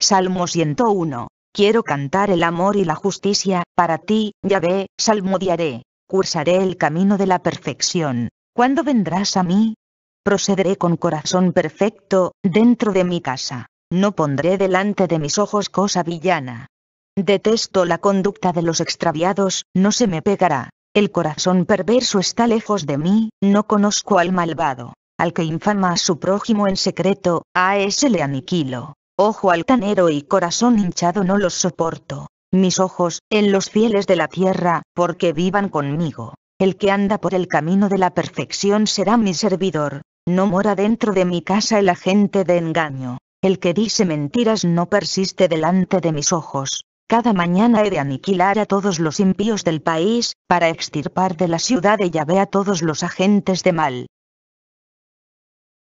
Salmo 101. Quiero cantar el amor y la justicia, para ti, ve, salmodiaré. Cursaré el camino de la perfección. ¿Cuándo vendrás a mí? Procederé con corazón perfecto, dentro de mi casa. No pondré delante de mis ojos cosa villana. Detesto la conducta de los extraviados, no se me pegará. El corazón perverso está lejos de mí, no conozco al malvado. Al que infama a su prójimo en secreto, a ese le aniquilo. Ojo altanero y corazón hinchado no los soporto. Mis ojos, en los fieles de la tierra, porque vivan conmigo. El que anda por el camino de la perfección será mi servidor. No mora dentro de mi casa el agente de engaño. El que dice mentiras no persiste delante de mis ojos. Cada mañana he de aniquilar a todos los impíos del país, para extirpar de la ciudad de ve a todos los agentes de mal.